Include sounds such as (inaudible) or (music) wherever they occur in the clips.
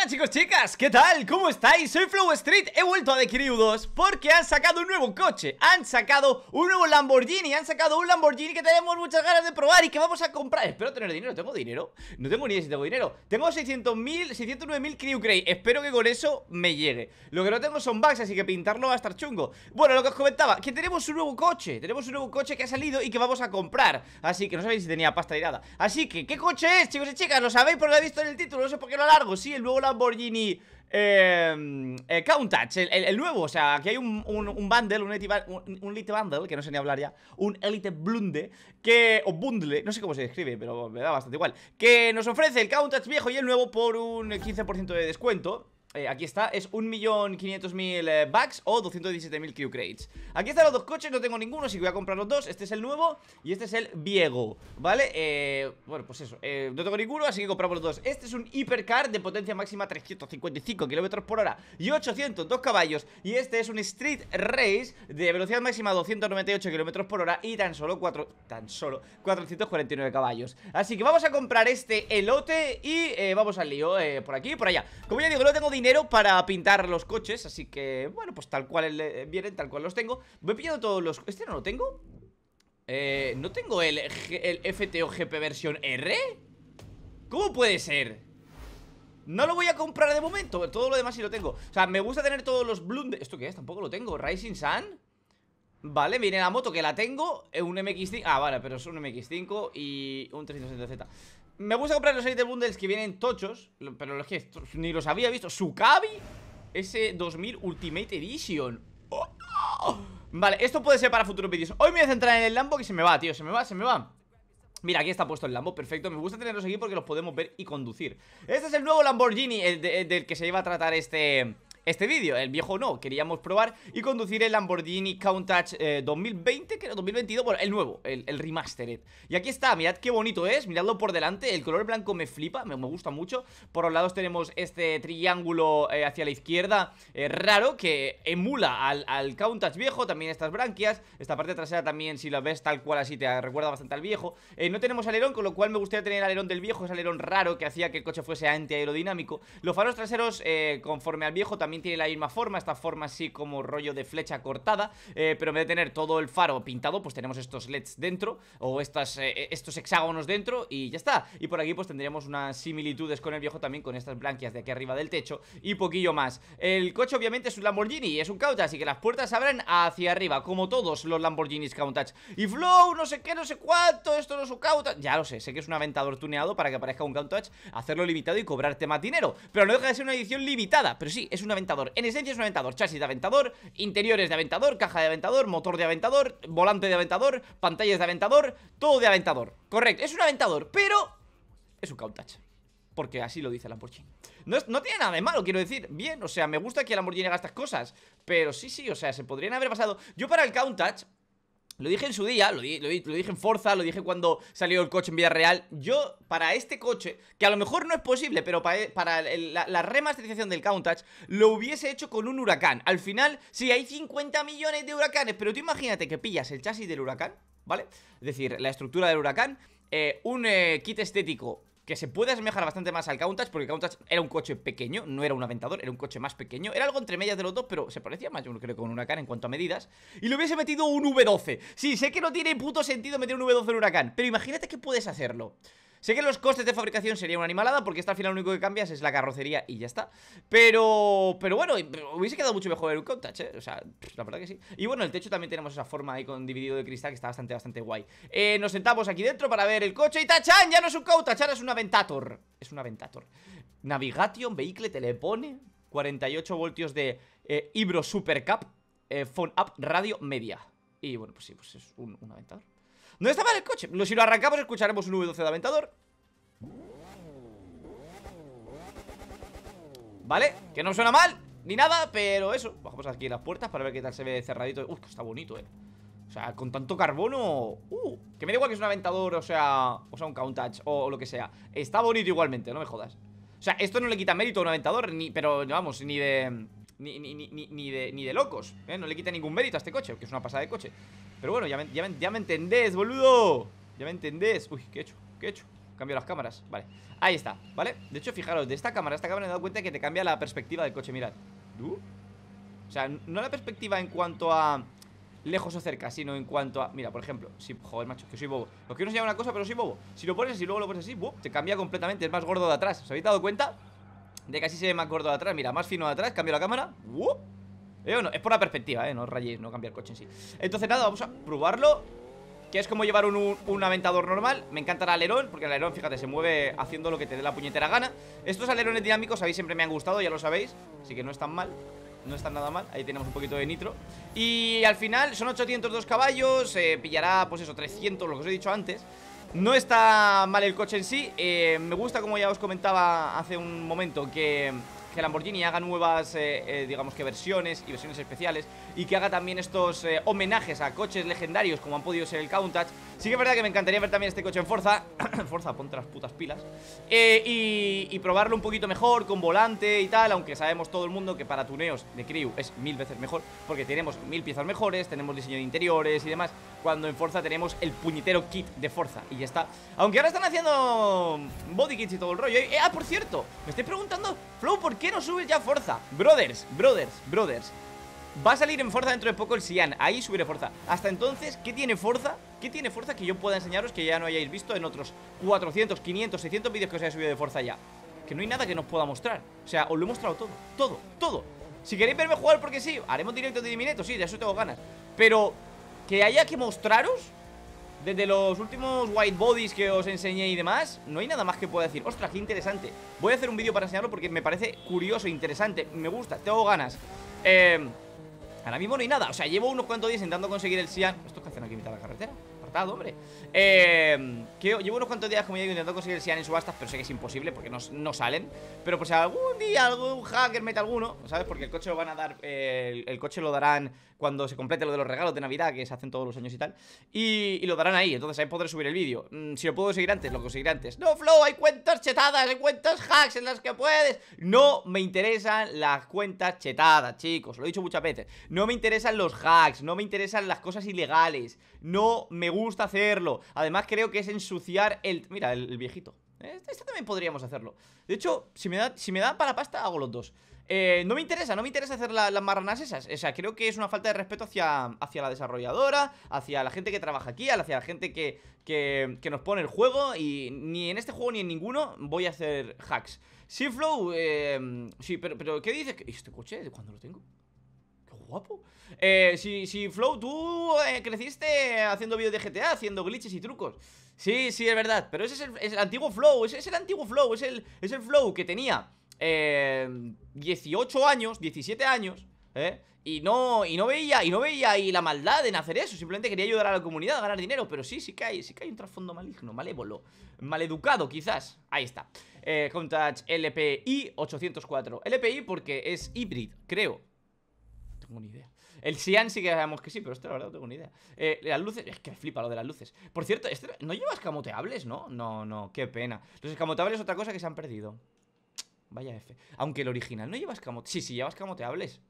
Hola chicos, chicas, ¿qué tal? ¿Cómo estáis? Soy Flow Street, he vuelto a The Crew 2 porque han sacado un nuevo coche Han sacado un nuevo Lamborghini, han sacado un Lamborghini que tenemos muchas ganas de probar y que vamos a comprar Espero tener dinero, ¿tengo dinero? No tengo ni idea si tengo dinero Tengo 600.000, 609.000 Crew Cray, espero que con eso me llegue Lo que no tengo son bugs, así que pintarlo va a estar chungo Bueno, lo que os comentaba, que tenemos un nuevo coche, tenemos un nuevo coche que ha salido y que vamos a comprar Así que no sabéis si tenía pasta ni nada Así que, ¿qué coche es, chicos y chicas? Lo sabéis porque lo he visto en el título, no sé por qué lo largo, sí, el nuevo Lamborghini Borgini em, eh, Countach, el, nuevo, o sea, aquí hay un, un bundle, un elite, bundle, que no sé ni hablar ya, un elite blunde, que, o bundle, no sé cómo se describe, pero me da bastante igual, que nos ofrece el Countach viejo y el nuevo por un 15% de descuento. Eh, aquí está, es 1.500.000 mil eh, bucks o 217.000 Q crates Aquí están los dos coches, no tengo ninguno, así que voy a comprar los dos Este es el nuevo y este es el viejo, ¿vale? Eh, bueno, pues eso, no tengo ninguno, así que compramos los dos Este es un hipercar de potencia máxima 355 kilómetros por hora y 802 caballos Y este es un street race de velocidad máxima 298 kilómetros por hora y tan solo, 4, tan solo 449 caballos Así que vamos a comprar este elote y vamos al lío por aquí y por allá Como ya digo, no tengo dinero para pintar los coches Así que, bueno, pues tal cual eh, vienen, tal cual los tengo Voy pillando todos los... ¿Este no lo tengo? Eh, ¿No tengo el, FTO GP versión R? ¿Cómo puede ser? No lo voy a comprar de momento Todo lo demás sí lo tengo O sea, me gusta tener todos los Bloom e, ¿Esto qué es? Tampoco lo tengo ¿Rising Sun? Vale, viene la moto que la tengo eh, Un MX-5 Ah, vale, pero es un MX-5 y un 360Z me gusta comprar los elite bundles que vienen tochos Pero los que ni los había visto Sukabi Ese 2000 Ultimate Edition oh, Vale, esto puede ser para futuros vídeos Hoy me voy a centrar en el Lambo que se me va, tío Se me va, se me va Mira, aquí está puesto el Lambo, perfecto, me gusta tenerlos aquí porque los podemos ver y conducir Este es el nuevo Lamborghini, del que se iba a tratar este, este vídeo El viejo no, queríamos probar y conducir el Lamborghini Countach 2020, que era 2022, bueno, el nuevo, el, remastered Y aquí está, mirad qué bonito es, miradlo por delante, el color blanco me flipa, me, gusta mucho Por los lados tenemos este triángulo eh, hacia la izquierda eh, raro que emula al, al Countach viejo, también estas branquias Esta parte trasera también, si la ves tal cual así, te recuerda bastante al viejo eh, No tenemos alerón, con lo cual me gustaría tener alerón del viejo, es alerón raro que hacía que el coche fuese anti aerodinámico Los faros traseros, conforme al viejo, también tiene la misma forma Esta forma así como rollo de flecha cortada eh, Pero en vez de tener todo el faro pintado Pues tenemos estos LEDs dentro O estas, eh, eh, estos hexágonos dentro Y ya está Y por aquí pues tendríamos unas similitudes con el viejo también Con estas blanquias de aquí arriba del techo Y poquillo más El coche obviamente es un Lamborghini Es un Countach Así que las puertas se abren hacia arriba Como todos los Lamborghinis Countach Y Flow, no sé qué, no sé cuánto Esto no es un Countach Ya lo sé, sé que es un aventador tuneado Para que aparezca un Countach Hacerlo limitado y cobrarte más dinero Pero no deja de ser una edición limitada Pero sí, es un aventador en esencia es un Aventador, chasis de Aventador Interiores de Aventador, caja de Aventador, motor de Aventador Volante de Aventador, pantallas de Aventador Todo de Aventador, correcto, es un Aventador Pero es un Countach porque así lo dice Lamborghini. No, no, tiene nada de malo, quiero decir. Bien, o sea, me gusta que Lamborghini haga estas cosas. Pero sí, sí, o sea, se podrían haber pasado. Yo para el Countach, lo dije en su día, lo, dije en Forza, lo dije cuando salió el coche en real Yo, para este coche, que a lo mejor no es posible, pero eh, para, la, remasterización del Countach, lo hubiese hecho con un huracán. Al final, sí, hay 50 millones de huracanes, pero tú imagínate que pillas el chasis del huracán, ¿vale? Es decir, la estructura del huracán, eh, un eh, kit estético que se puede asemejar bastante más al Countach, porque el Countach era un coche pequeño, no era un aventador, era un coche más pequeño, era algo entre medias de los dos, pero se parecía más, yo creo, con un Huracán en cuanto a medidas, y le hubiese metido un V12. Sí, sé que no tiene puto sentido meter un V12 en un Huracán, pero imagínate que puedes hacerlo. Sé que los costes de fabricación serían una animalada porque esta al final lo único que cambias es la carrocería y ya está. Pero pero bueno, hubiese quedado mucho mejor el Countach, ¿eh? O sea, la verdad que sí. Y bueno, el techo también tenemos esa forma ahí con dividido de cristal que está bastante, bastante guay. Eh, nos sentamos aquí dentro para ver el coche y tachan, ya no es un Countach, ahora es un Aventator. Es un Aventator. Navigation, vehículo, telepone, 48 voltios de eh, Ibro Super eh, phone up, radio media. Y bueno, pues sí, pues es un Aventador. No está mal el coche Si lo arrancamos escucharemos un V12 de Aventador ¿Vale? Que no suena mal ni nada, pero eso Bajamos aquí las puertas para ver qué tal se ve cerradito Uf, está bonito, eh O sea, con tanto carbono uh, Que me da igual que es un aventador, o sea O sea, un Countach o, lo que sea Está bonito igualmente, no me jodas O sea, esto no le quita mérito a un aventador ni, Pero, vamos, ni de... Ni, ni, ni, de, ni de locos, ¿eh? No le quita ningún mérito a este coche Que es una pasada de coche pero bueno, ya me, ya me, entendés, boludo Ya me entendés Uy, ¿qué he hecho? ¿Qué he hecho? Cambio las cámaras, vale Ahí está, ¿vale? De hecho, fijaros, de esta cámara esta cámara me he dado cuenta que te cambia la perspectiva del coche, mirad O sea, no la perspectiva en cuanto a lejos o cerca, sino en cuanto a... Mira, por ejemplo, si... Joder, macho, que soy bobo Lo quiero enseñar una cosa, pero soy bobo Si lo pones así, luego lo pones así, te cambia completamente Es más gordo de atrás, ¿os habéis dado cuenta? De que así se ve más gordo de atrás Mira, más fino de atrás, cambio la cámara pero eh, no, es por la perspectiva, eh, no rayéis, no cambiar el coche en sí Entonces nada, vamos a probarlo Que es como llevar un, aventador normal Me encanta el alerón, porque el alerón, fíjate, se mueve haciendo lo que te dé la puñetera gana Estos alerones dinámicos, sabéis, siempre me han gustado, ya lo sabéis Así que no están mal no están nada mal, ahí tenemos un poquito de nitro Y al final son 802 caballos eh, Pillará pues eso, 300 Lo que os he dicho antes no está mal el coche en sí, eh, me gusta como ya os comentaba hace un momento que que Lamborghini haga nuevas, eh, eh, digamos que versiones y versiones especiales y que haga también estos eh, homenajes a coches legendarios como han podido ser el Countach. Sí que es verdad que me encantaría ver también este coche en Forza. (coughs) Forza, ponte las putas pilas. Y, probarlo un poquito mejor con volante y tal, aunque sabemos todo el mundo que para tuneos de Crew es mil veces mejor porque tenemos mil piezas mejores, tenemos diseño de interiores y demás, cuando en Forza tenemos el puñetero kit de Forza y ya está. Aunque ahora están haciendo body kits y todo el rollo. ah, por cierto, me estoy preguntando, Flow, ¿por qué? No subes ya fuerza, Brothers, brothers, brothers Va a salir en fuerza dentro de poco el Sian Ahí subiré fuerza. Hasta entonces, ¿qué tiene fuerza? ¿Qué tiene fuerza que yo pueda enseñaros que ya no hayáis visto en otros 400, 500, 600 vídeos que os haya subido de fuerza ya? Que no hay nada que nos pueda mostrar O sea, os lo he mostrado todo, todo, todo Si queréis verme jugar porque sí, haremos directo de diminuto, Sí, de eso tengo ganas Pero, que haya que mostraros desde los últimos white bodies que os enseñé y demás No hay nada más que pueda decir Ostras, qué interesante Voy a hacer un vídeo para enseñarlo porque me parece curioso, e interesante Me gusta, tengo ganas eh, Ahora mismo no hay nada O sea, llevo unos cuantos días intentando conseguir el Sian ¿Estos que hacen aquí en mitad de la carretera? hombre eh, llevo unos cuantos días, como ya intentando conseguir el en subastas Pero sé que es imposible porque no, salen Pero por si algún día algún hacker mete alguno ¿Sabes? Porque el coche lo van a dar el, coche lo darán cuando se complete lo de los regalos de Navidad Que se hacen todos los años y tal Y, lo darán ahí, entonces ahí podré subir el vídeo mm, Si lo puedo conseguir antes, lo conseguiré antes No, Flow, hay cuentas chetadas, hay cuentas hacks en las que puedes No me interesan las cuentas chetadas, chicos Lo he dicho muchas veces No me interesan los hacks, no me interesan las cosas ilegales No me gusta gusta hacerlo Además creo que es ensuciar el... Mira, el, viejito eh, este, este, también podríamos hacerlo De hecho, si me da, si me da para pasta, hago los dos eh, no me interesa, no me interesa hacer las marranas esas O sea, creo que es una falta de respeto hacia, hacia la desarrolladora Hacia la gente que trabaja aquí Hacia la gente que, que, nos pone el juego Y ni en este juego ni en ninguno voy a hacer hacks Sinflow, eh, sí, pero, pero ¿qué dices? ¿Este coche? ¿Cuándo lo tengo? guapo. Eh, si, si Flow, tú eh, creciste haciendo vídeos de GTA, haciendo glitches y trucos. Sí, sí, es verdad. Pero ese es el, antiguo Flow, ese es el antiguo Flow, es el, es el Flow que tenía 18 eh, años, 17 años, ¿eh? Y no, y no veía, y no veía ahí la maldad en hacer eso. Simplemente quería ayudar a la comunidad a ganar dinero. Pero sí, sí que hay, sí que hay un trasfondo maligno, malévolo, maleducado, quizás. Ahí está. Eh, Contact LPI 804. LPI porque es híbrido, creo tengo idea. El Xi'an sí que sabemos que sí, pero este la verdad no tengo ni idea. Eh, las luces, es que flipa lo de las luces. Por cierto, este no lleva escamoteables, ¿no? No, no, qué pena. Los escamoteables es otra cosa que se han perdido. Vaya F. Aunque el original no lleva escamoteables. Sí, sí, lleva escamoteables.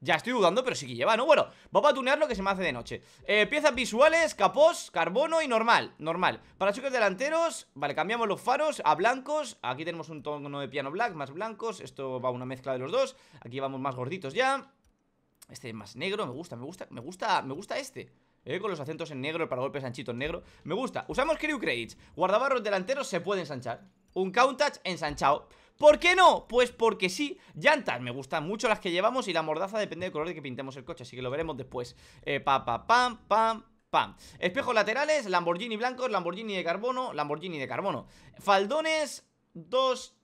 Ya estoy dudando, pero sí que lleva, ¿no? Bueno, vamos a tunear lo que se me hace de noche eh, Piezas visuales, capós, carbono y normal Normal Para choques delanteros Vale, cambiamos los faros a blancos Aquí tenemos un tono de piano black, más blancos Esto va una mezcla de los dos Aquí vamos más gorditos ya este más negro, me gusta, me gusta, me gusta, me gusta este eh, Con los acentos en negro, el golpes anchito en negro Me gusta, usamos crew crates Guardabarros delanteros se puede ensanchar Un countach ensanchado ¿Por qué no? Pues porque sí, llantas Me gustan mucho las que llevamos y la mordaza depende del color de que pintemos el coche Así que lo veremos después eh, Pa, pa, pam, pam, pam Espejos laterales, Lamborghini blancos, Lamborghini de carbono Lamborghini de carbono Faldones, dos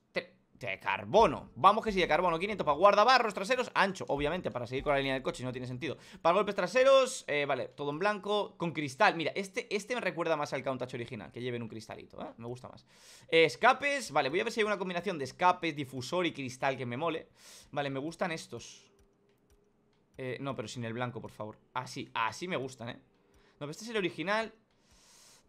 de carbono. Vamos que sí, de carbono. 500 para guardabarros traseros, ancho, obviamente, para seguir con la línea del coche, no tiene sentido. Para golpes traseros, eh, vale, todo en blanco, con cristal. Mira, este, este me recuerda más al Countach original, que lleven un cristalito, ¿eh? Me gusta más. escapes, vale, voy a ver si hay una combinación de escapes, difusor y cristal que me mole. Vale, me gustan estos. Eh, no, pero sin el blanco, por favor. Así, ah, así me gustan, ¿eh? No, este es el original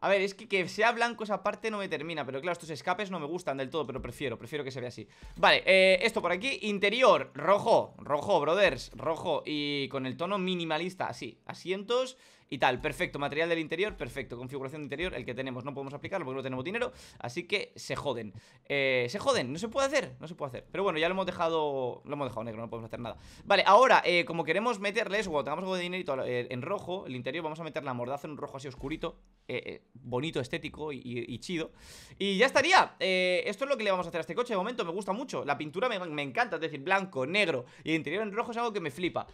a ver, es que que sea blanco esa parte no me termina Pero claro, estos escapes no me gustan del todo Pero prefiero, prefiero que se vea así Vale, eh, esto por aquí, interior, rojo Rojo, brothers, rojo Y con el tono minimalista, así Asientos y tal. Perfecto, material del interior, perfecto. Configuración interior, el que tenemos. No podemos aplicarlo porque no tenemos dinero, así que se joden. Eh, se joden, no se puede hacer, no se puede hacer. Pero bueno, ya lo hemos dejado, lo hemos dejado negro, no podemos hacer nada. Vale, ahora, eh, como queremos meterles, cuando tengamos algo de dinerito eh, en rojo, el interior, vamos a meter la mordaza en un rojo así oscurito, eh, bonito, estético y, chido. Y ya estaría. esto es lo que le vamos a hacer a este coche. De momento me gusta mucho. La pintura me, encanta, es decir, blanco, negro y interior en rojo es algo que me flipa.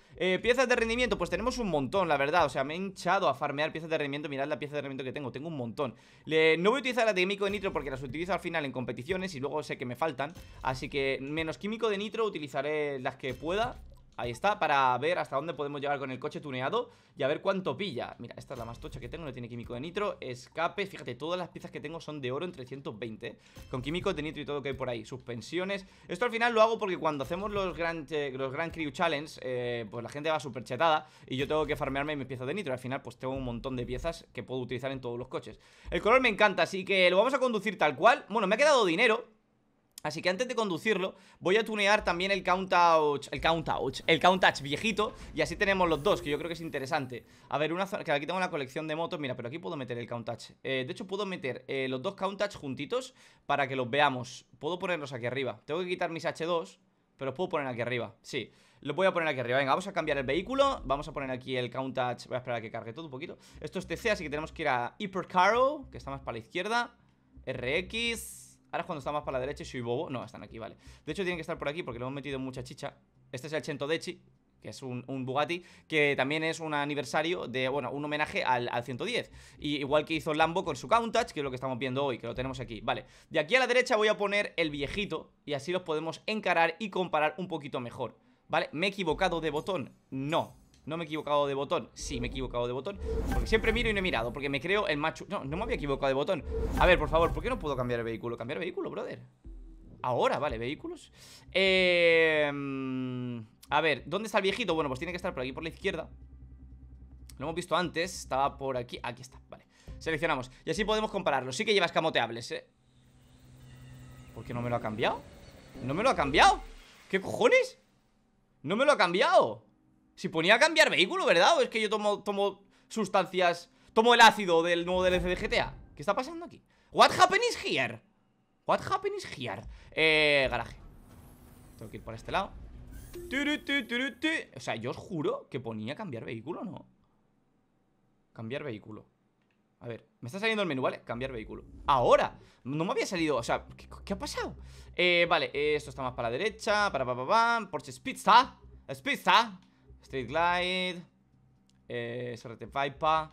piezas de rendimiento, pues tenemos un montón, la verdad. O sea, me he a farmear piezas de rendimiento. Mirad la pieza de rendimiento que tengo, tengo un montón. no voy a utilizar la de químico de nitro porque las utilizo al final en competiciones y luego sé que me faltan. Así que menos químico de nitro utilizaré las que pueda Ahí está, para ver hasta dónde podemos llegar con el coche tuneado y a ver cuánto pilla Mira, esta es la más tocha que tengo, no tiene químico de nitro Escape, fíjate, todas las piezas que tengo son de oro en 320 Con químico de nitro y todo lo que hay por ahí Suspensiones Esto al final lo hago porque cuando hacemos los Grand, los Crew Challenge eh, Pues la gente va súper chetada Y yo tengo que farmearme mis piezas de nitro Al final pues tengo un montón de piezas que puedo utilizar en todos los coches El color me encanta, así que lo vamos a conducir tal cual Bueno, me ha quedado dinero Así que antes de conducirlo, voy a tunear también el count touch. el count out el count touch viejito Y así tenemos los dos, que yo creo que es interesante A ver, una zona, que aquí tengo la colección de motos, mira, pero aquí puedo meter el count eh, De hecho, puedo meter eh, los dos count touch juntitos para que los veamos Puedo ponerlos aquí arriba Tengo que quitar mis H2, pero los puedo poner aquí arriba, sí los voy a poner aquí arriba, venga, vamos a cambiar el vehículo Vamos a poner aquí el Countach. voy a esperar a que cargue todo un poquito Esto es TC, así que tenemos que ir a Hypercaro, que está más para la izquierda RX Ahora es cuando está más para la derecha y soy bobo. No, están aquí, vale. De hecho, tienen que estar por aquí porque le hemos metido mucha chicha. Este es el Chento Dechi, que es un, Bugatti, que también es un aniversario de, bueno, un homenaje al, 110. igual que hizo Lambo con su Countach, que es lo que estamos viendo hoy, que lo tenemos aquí. Vale, de aquí a la derecha voy a poner el viejito y así los podemos encarar y comparar un poquito mejor. ¿Vale? ¿Me he equivocado de botón? No, no me he equivocado de botón Sí, me he equivocado de botón Porque siempre miro y no he mirado Porque me creo el macho No, no me había equivocado de botón A ver, por favor, ¿por qué no puedo cambiar el vehículo? Cambiar el vehículo, brother Ahora, vale, vehículos Eh... A ver, ¿dónde está el viejito? Bueno, pues tiene que estar por aquí, por la izquierda Lo hemos visto antes, estaba por aquí Aquí está, vale Seleccionamos Y así podemos compararlo Sí que lleva escamoteables, eh ¿Por qué no me lo ha cambiado? ¿No me lo ha cambiado? ¿Qué cojones? ¿No me lo ha cambiado? Si ponía a cambiar vehículo, ¿verdad? ¿O es que yo tomo, tomo sustancias... Tomo el ácido del nuevo DLC de GTA? ¿Qué está pasando aquí? What is here? What happened is here? Eh, garaje Tengo que ir por este lado O sea, yo os juro que ponía cambiar vehículo, ¿no? Cambiar vehículo A ver, me está saliendo el menú, ¿vale? Cambiar vehículo ¡Ahora! No me había salido, o sea, ¿qué, ha pasado? Eh, vale, esto está más para la derecha Para, para, para, Porsche pizza Spitza Street Glide. Eh, SRT Viper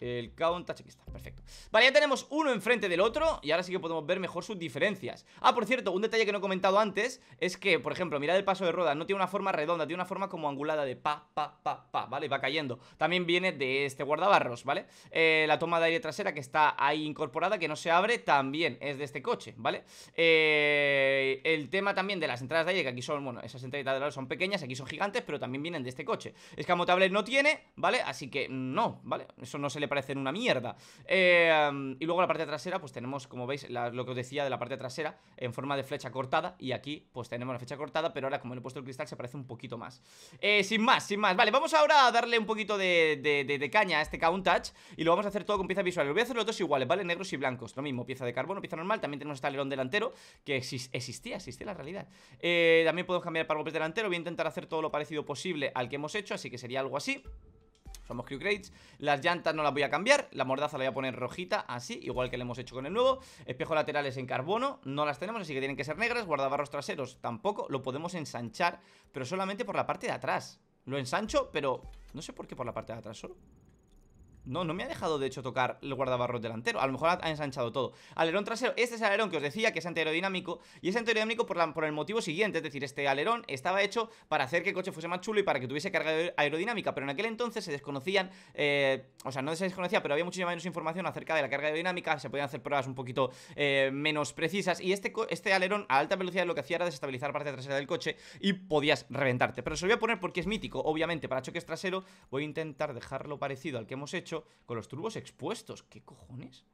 el count está, perfecto Vale, ya tenemos uno enfrente del otro Y ahora sí que podemos ver mejor sus diferencias Ah, por cierto, un detalle que no he comentado antes Es que, por ejemplo, mirad el paso de rueda No tiene una forma redonda, tiene una forma como angulada de pa, pa, pa, pa Vale, va cayendo También viene de este guardabarros, ¿vale? Eh, la toma de aire trasera que está ahí incorporada Que no se abre, también es de este coche, ¿vale? Eh, el tema también de las entradas de aire Que aquí son, bueno, esas entradas de aire son pequeñas Aquí son gigantes, pero también vienen de este coche Escamotable no tiene, ¿vale? Así que no, ¿vale? Eso no se le parecen una mierda. Em, y luego la parte trasera, pues tenemos, como veis, lo que os decía de la parte trasera, en forma de flecha cortada. Y aquí, pues tenemos la flecha cortada, pero ahora como le he puesto el cristal, se parece un poquito más. Eh, sin más, sin más. Vale, vamos ahora a darle un poquito de, caña a este Count Touch. Y lo vamos a hacer todo con pieza visual Lo voy a hacer los dos iguales, ¿vale? Negros y blancos. Lo mismo, pieza de carbono, pieza normal. También tenemos este alerón delantero, que existía, existía la realidad. Eh, también podemos cambiar para golpes delantero. Voy a intentar hacer todo lo parecido posible al que hemos hecho, así que sería algo así somos Crew Crates. Las llantas no las voy a cambiar, la mordaza la voy a poner rojita, así, igual que le hemos hecho con el nuevo. Espejos laterales en carbono, no las tenemos, así que tienen que ser negras. Guardabarros traseros tampoco, lo podemos ensanchar, pero solamente por la parte de atrás. Lo ensancho, pero no sé por qué por la parte de atrás solo. No, no me ha dejado de hecho tocar el guardabarros delantero. A lo mejor ha ensanchado todo. Alerón trasero. Este es el alerón que os decía que es aerodinámico Y es antiaerodinámico por, por el motivo siguiente. Es decir, este alerón estaba hecho para hacer que el coche fuese más chulo y para que tuviese carga aerodinámica. Pero en aquel entonces se desconocían. Eh, o sea, no se desconocía, pero había muchísima menos información acerca de la carga aerodinámica. Se podían hacer pruebas un poquito eh, menos precisas. Y este, este alerón a alta velocidad lo que hacía era desestabilizar parte trasera del coche y podías reventarte. Pero se lo voy a poner porque es mítico. Obviamente, para choques trasero voy a intentar dejarlo parecido al que hemos hecho con los turbos expuestos. ¿Qué cojones?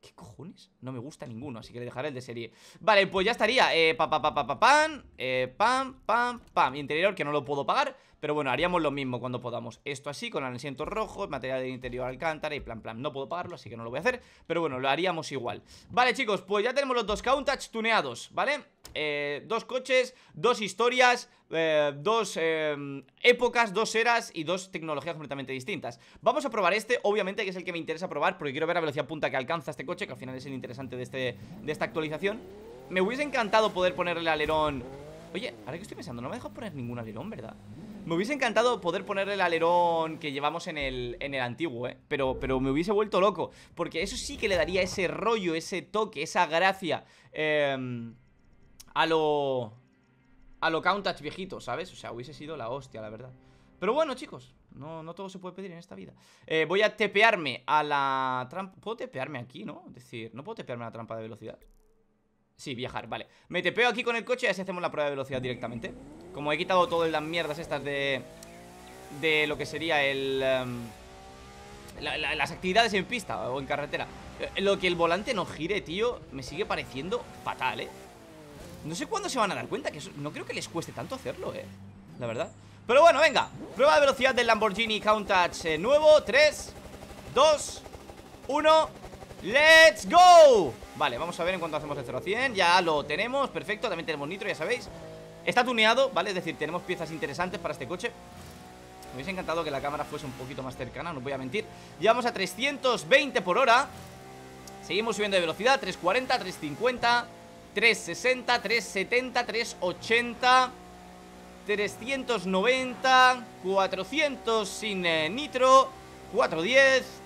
¿Qué cojones? No me gusta ninguno, así que le dejaré el de serie Vale, pues ya estaría eh, pa, pa, pa, pa, pa, eh, Pam, pam, pam, pam Interior que no lo puedo pagar pero bueno, haríamos lo mismo cuando podamos. Esto así, con asiento rojo, material de interior alcántara y plan plan. No puedo pagarlo, así que no lo voy a hacer, pero bueno, lo haríamos igual. Vale, chicos, pues ya tenemos los dos Countach tuneados, ¿vale? Eh, dos coches, dos historias, eh, dos eh, épocas, dos eras y dos tecnologías completamente distintas. Vamos a probar este, obviamente, que es el que me interesa probar, porque quiero ver la velocidad punta que alcanza este coche, que al final es el interesante de, este, de esta actualización. Me hubiese encantado poder ponerle alerón... Oye, ahora que estoy pensando, no me dejas poner ningún alerón, ¿verdad? Me hubiese encantado poder ponerle el alerón que llevamos en el, en el antiguo, ¿eh? Pero, pero me hubiese vuelto loco. Porque eso sí que le daría ese rollo, ese toque, esa gracia. Em, a lo. A lo Countach viejito, ¿sabes? O sea, hubiese sido la hostia, la verdad. Pero bueno, chicos, no, todo se puede pedir en esta vida. Eh, voy a tepearme a la trampa. ¿Puedo tepearme aquí, no? Es decir, no puedo tepearme a la trampa de velocidad. Sí, viajar, vale Me peo aquí con el coche y así hacemos la prueba de velocidad directamente Como he quitado todas las mierdas estas de... De lo que sería el... Em, las actividades en pista o en carretera eh, Lo que el volante no gire, tío Me sigue pareciendo fatal, eh No sé cuándo se van a dar cuenta que No creo que les cueste tanto hacerlo, eh La verdad Pero bueno, venga Prueba de velocidad del Lamborghini Countach eh, nuevo tres, 2 1 ¡Let's go! Vale, vamos a ver en cuanto hacemos el 0 a 100 Ya lo tenemos, perfecto, también tenemos nitro, ya sabéis Está tuneado, ¿vale? Es decir, tenemos piezas interesantes para este coche Me hubiese encantado que la cámara fuese un poquito más cercana, no voy a mentir Llevamos a 320 por hora Seguimos subiendo de velocidad, 340, 350 360, 370, 380 390 400 sin eh, nitro 410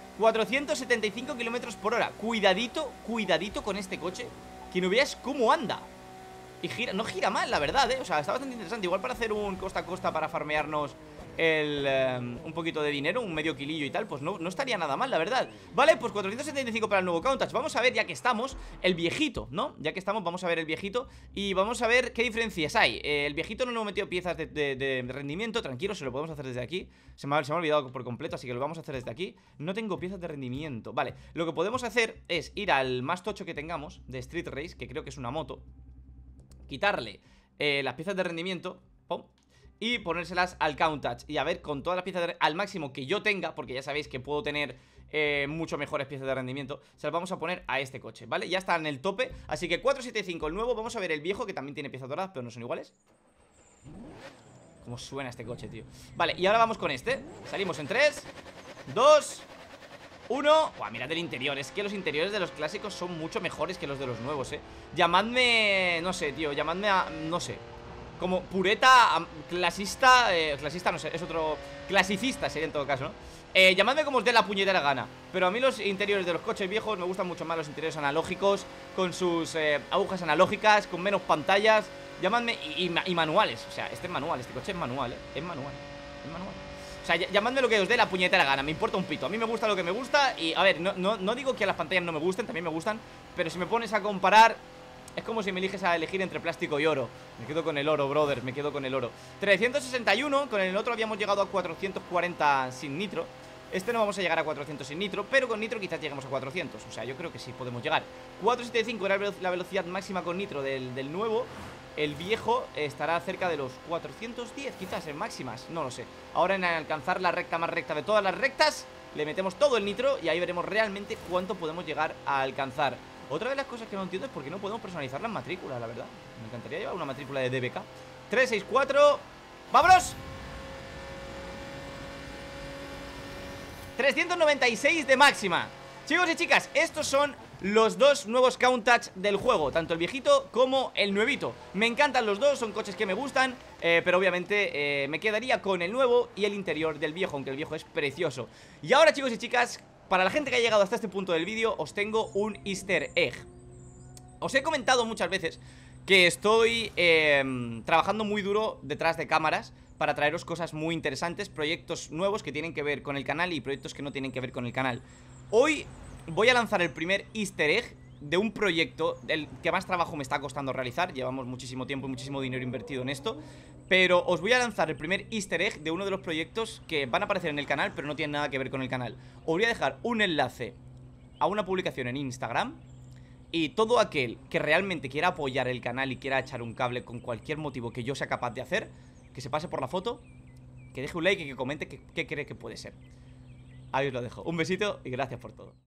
475 kilómetros por hora Cuidadito, cuidadito con este coche Que no veas cómo anda y gira, no gira mal, la verdad, ¿eh? O sea, está bastante interesante. Igual para hacer un costa a costa para farmearnos el, eh, un poquito de dinero, un medio kilillo y tal, pues no, no estaría nada mal, la verdad. Vale, pues 475 para el nuevo Countach. Vamos a ver, ya que estamos, el viejito, ¿no? Ya que estamos, vamos a ver el viejito y vamos a ver qué diferencias hay. Eh, el viejito no nos metió piezas de, rendimiento, tranquilo, se lo podemos hacer desde aquí. Se me, se me ha olvidado por completo, así que lo vamos a hacer desde aquí. No tengo piezas de rendimiento. Vale, lo que podemos hacer es ir al más tocho que tengamos de Street Race, que creo que es una moto, quitarle eh, las piezas de rendimiento ¡Pum! y ponérselas al count touch y a ver con todas las piezas de, al máximo que yo tenga, porque ya sabéis que puedo tener eh, mucho mejores piezas de rendimiento, se las vamos a poner a este coche, ¿vale? Ya está en el tope, así que 475 el nuevo, vamos a ver el viejo que también tiene piezas doradas, pero no son iguales. Cómo suena este coche, tío Vale, y ahora vamos con este Salimos en 3, 2, uno, ¡Buah, mirad el interior, es que los interiores de los clásicos son mucho mejores que los de los nuevos, eh Llamadme, no sé, tío, llamadme a, no sé Como pureta, clasista, eh, clasista no sé, es otro, clasicista sería en todo caso, ¿no? Eh, llamadme como os dé la puñetera gana Pero a mí los interiores de los coches viejos me gustan mucho más los interiores analógicos Con sus eh, agujas analógicas, con menos pantallas Llamadme y, manuales, o sea, este es manual, este coche es manual, ¿eh? es manual, es manual o sea, llamadme lo que os dé la puñetera gana, me importa un pito. A mí me gusta lo que me gusta y, a ver, no, no digo que a las pantallas no me gusten, también me gustan, pero si me pones a comparar, es como si me eliges a elegir entre plástico y oro Me quedo con el oro, brother, me quedo con el oro 361, con el otro habíamos llegado a 440 sin nitro este no vamos a llegar a 400 sin nitro, pero con nitro quizás lleguemos a 400. O sea, yo creo que sí podemos llegar. 475 era la velocidad máxima con nitro del, nuevo. El viejo estará cerca de los 410, quizás en máximas, no lo sé. Ahora en alcanzar la recta más recta de todas las rectas, le metemos todo el nitro y ahí veremos realmente cuánto podemos llegar a alcanzar. Otra de las cosas que no entiendo es por qué no podemos personalizar las matrículas, la verdad. Me encantaría llevar una matrícula de DBK. 364, ¡vámonos! 396 de máxima Chicos y chicas, estos son los dos nuevos Countach del juego Tanto el viejito como el nuevito Me encantan los dos, son coches que me gustan eh, Pero obviamente eh, me quedaría con el nuevo y el interior del viejo Aunque el viejo es precioso Y ahora chicos y chicas, para la gente que ha llegado hasta este punto del vídeo Os tengo un easter egg Os he comentado muchas veces que estoy em, trabajando muy duro detrás de cámaras para traeros cosas muy interesantes, proyectos nuevos que tienen que ver con el canal y proyectos que no tienen que ver con el canal. Hoy voy a lanzar el primer easter egg de un proyecto del que más trabajo me está costando realizar, llevamos muchísimo tiempo y muchísimo dinero invertido en esto, pero os voy a lanzar el primer easter egg de uno de los proyectos que van a aparecer en el canal, pero no tienen nada que ver con el canal. Os voy a dejar un enlace a una publicación en Instagram y todo aquel que realmente quiera apoyar el canal y quiera echar un cable con cualquier motivo que yo sea capaz de hacer, que se pase por la foto, que deje un like y que comente qué cree que puede ser. Ahí os lo dejo. Un besito y gracias por todo.